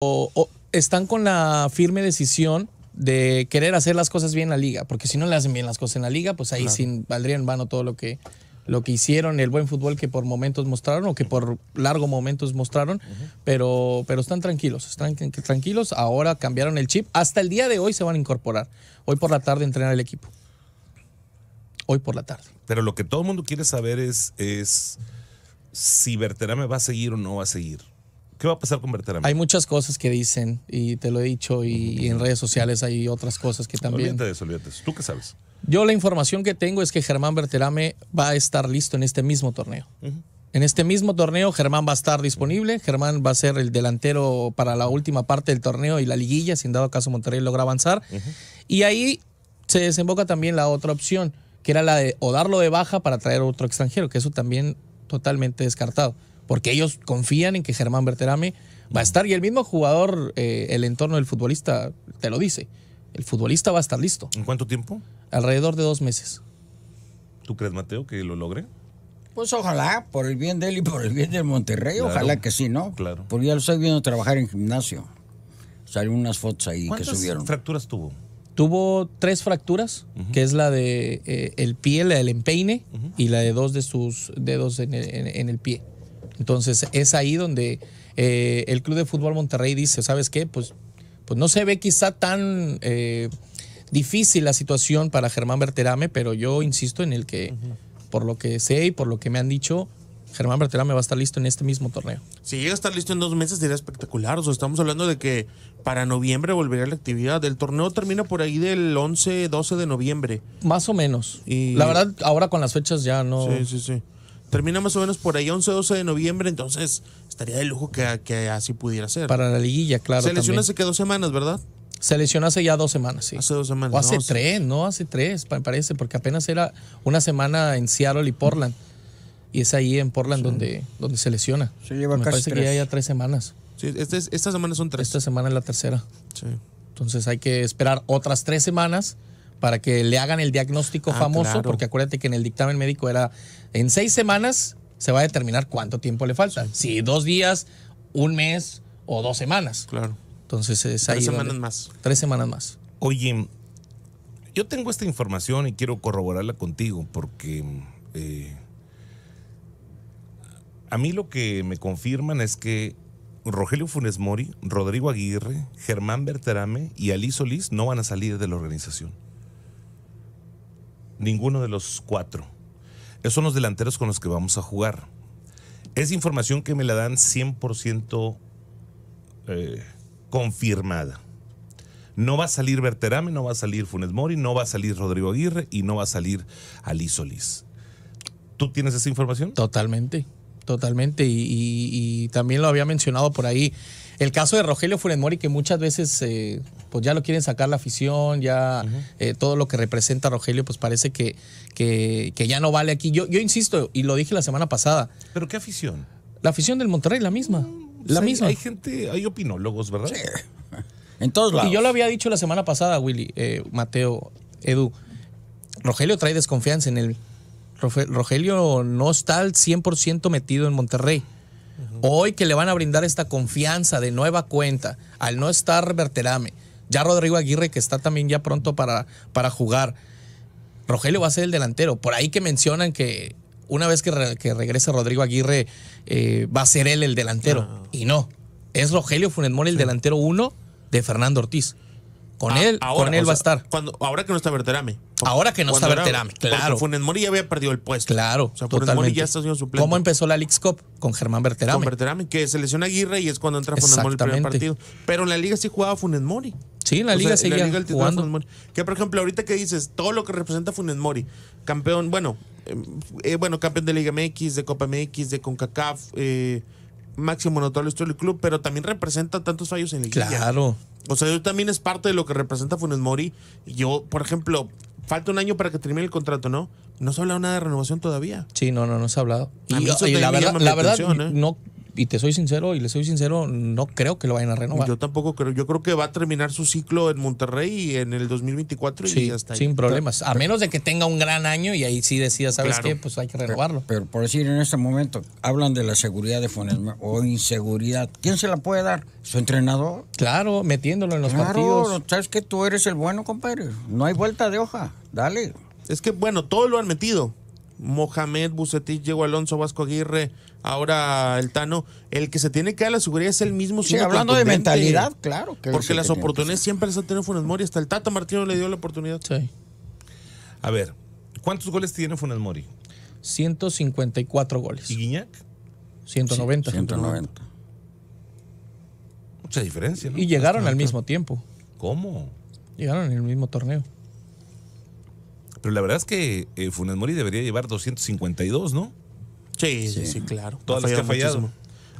O, están con la firme decisión de querer hacer las cosas bien en la liga, porque si no le hacen bien las cosas en la liga, pues ahí valdría en vano todo lo que, lo que hicieron, el buen fútbol que por momentos mostraron o que por largo momentos mostraron, pero, pero están tranquilos, están tranquilos, ahora cambiaron el chip, hasta el día de hoy se van a incorporar, hoy por la tarde entrenar el equipo, hoy por la tarde. Pero lo que todo el mundo quiere saber es, es si Berterame va a seguir o no va a seguir. ¿Qué va a pasar con Berterame? Hay muchas cosas que dicen, y te lo he dicho, y, en redes sociales hay otras cosas que también. Olvídate de eso, ¿Tú qué sabes? Yo la información que tengo es que Germán Berterame va a estar listo en este mismo torneo. En este mismo torneo Germán va a estar disponible, Germán va a ser el delantero para la última parte del torneo y la liguilla, sin dado caso Monterrey logra avanzar. Y ahí se desemboca también la otra opción, que era la de o darlo de baja para traer otro extranjero, que eso también totalmente descartado porque ellos confían en que Germán Berterame va a estar y el mismo jugador, eh, el entorno del futbolista te lo dice. El futbolista va a estar listo. ¿En cuánto tiempo? Alrededor de dos meses. ¿Tú crees, Mateo, que lo logre? Pues ojalá, por el bien de él y por el bien del Monterrey, ojalá que sí, ¿no? Claro. Porque ya lo estoy viendo trabajar en gimnasio. Salieron unas fotos ahí que subieron. ¿Cuántas fracturas tuvo? Tuvo tres fracturas, que es la de eh, el pie, la del empeine y la de dos de sus dedos en el pie. Entonces es ahí donde eh, el Club de Fútbol Monterrey dice, ¿sabes qué? Pues, pues no se ve quizá tan eh, difícil la situación para Germán Berterame, pero yo insisto en el que, por lo que sé y por lo que me han dicho, Germán Berterame va a estar listo en este mismo torneo. Si llega a estar listo en dos meses sería espectacular. O sea, estamos hablando de que para noviembre volverá la actividad. El torneo termina por ahí del 11, 12 de noviembre. Más o menos. Y... La verdad, ahora con las fechas ya no... Sí, sí, sí termina más o menos por ahí 11, 12 de noviembre, entonces estaría de lujo que, así pudiera ser. Para la liguilla, claro. Se lesiona hace que dos semanas, ¿verdad? Se hace ya dos semanas, sí. Hace dos semanas. O hace tres, no, hace tres, parece, porque apenas era una semana en Seattle y Portland. Y es ahí en Portland donde, donde se lesiona. Se lleva que ya, hay tres semanas. Sí, estas esta semana son tres. Esta semana es la tercera. Sí. Entonces hay que esperar otras tres semanas para que le hagan el diagnóstico ah, famoso, porque acuérdate que en el dictamen médico era en seis semanas se va a determinar cuánto tiempo le falta. Si dos días, un mes o dos semanas. Claro. Entonces es Tres semanas más. Tres semanas más. Oye, yo tengo esta información y quiero corroborarla contigo porque eh, a mí lo que me confirman es que Rogelio Funes Mori, Rodrigo Aguirre, Germán Berterame y Alí Solís no van a salir de la organización. Ninguno de los cuatro. Esos son los delanteros con los que vamos a jugar. Es información que me la dan 100% eh, confirmada. No va a salir Berterame, no va a salir Funes Mori, no va a salir Rodrigo Aguirre y no va a salir Alí Solís. ¿Tú tienes esa información? Totalmente, totalmente. y también lo había mencionado por ahí el caso de Rogelio Funes Mori, que muchas veces eh, pues ya lo quieren sacar la afición, ya eh, todo lo que representa Rogelio, pues parece que, que, ya no vale aquí. Yo, insisto, y lo dije la semana pasada. ¿Pero qué afición? La afición del Monterrey, la misma. Mm, la misma. Hay, gente, hay opinólogos, ¿verdad? En todos lados. Y yo lo había dicho la semana pasada, Willy, eh, Mateo, Edu. Rogelio trae desconfianza en él. Rogelio no está al 100% metido en Monterrey. Hoy que le van a brindar esta confianza de nueva cuenta al no estar Berterame, ya Rodrigo Aguirre que está también ya pronto para, para jugar, Rogelio va a ser el delantero. Por ahí que mencionan que una vez que, regrese Rodrigo Aguirre eh, va a ser él el delantero. Ah. Y no, es Rogelio Funes el delantero uno de Fernando Ortiz. Con ah, él, ahora, con él va a estar. Cuando, ahora que no está Verterame. Ahora que no está Verterame, claro. Funes Mori ya había perdido el puesto. Claro. O sea, Funes Mori ya está siendo suplente. ¿Cómo empezó la League Cup? Con Germán Verterame. Con Verterame, que se lesiona Aguirre y es cuando entra Funes Mori el primer partido. Pero en la liga sí jugaba Funes Mori. Sí, en la liga sí seguía Que por ejemplo, ahorita que dices, todo lo que representa Funes Mori, campeón, bueno, eh, eh bueno, campeón de Liga MX, de Copa MX, de CONCACAF, eh, máximo anotador de del club, pero también representa tantos fallos en el Claro. O sea, yo también es parte de lo que representa Funes Mori. Yo, por ejemplo, falta un año para que termine el contrato, ¿no? No se ha hablado nada de renovación todavía. Sí, no, no, no se ha hablado. Y, la, verdad, la verdad, ¿eh? no y te soy sincero, y le soy sincero, no creo que lo vayan a renovar. Yo tampoco creo. Yo creo que va a terminar su ciclo en Monterrey en el 2024 y ya hasta ahí. Sin problemas. A menos de que tenga un gran año y ahí sí decida, ¿sabes qué? Pues hay que renovarlo. Pero, por decir, en este momento hablan de la seguridad de Funes o inseguridad. ¿Quién se la puede dar? ¿Su entrenador? Claro, metiéndolo en los claro, partidos. sabes que tú eres el bueno, compadre. No hay vuelta de hoja. Dale. Es que, bueno, todo lo han metido. Mohamed Bucetich, Diego Alonso, Vasco Aguirre, ahora el Tano, el que se tiene que dar la seguridad es el mismo. hablando de mentalidad, claro. Que porque las oportunidades siempre las ha tenido Funes Mori, hasta el tato Martino le dio la oportunidad. A ver, ¿cuántos goles tiene Funes Mori? 154 goles. ¿Y Guiñac? 190. Mucha diferencia, ¿no? Y llegaron al mismo tiempo. ¿Cómo? Llegaron en el mismo torneo. Pero la verdad es que eh, Funes Mori debería llevar 252, ¿no? Sí, sí, claro. Todas ha fallado.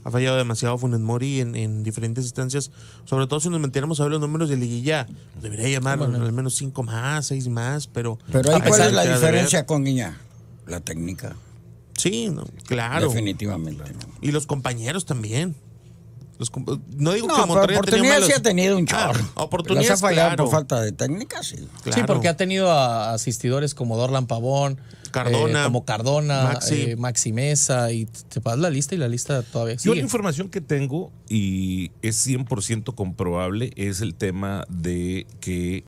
Ha fallado demasiado Funes Mori en, diferentes instancias. Sobre todo si nos metiéramos a ver los números de liguilla, debería llamar al menos 5 más, 6 más, pero... Pero cuál es la diferencia con Guiña? La técnica. Sí, claro. Definitivamente. Y los compañeros también no digo que Monterrey sí ha tenido un ah, chorro. fallado por falta de técnica, sí. porque ha tenido asistidores como Dorlan Pavón, eh, Cardona, como Cardona, Maxi. Eh, Mesa, y te pasas la lista y la lista todavía sigue. Yo la información que tengo, y es 100% comprobable, es el tema de que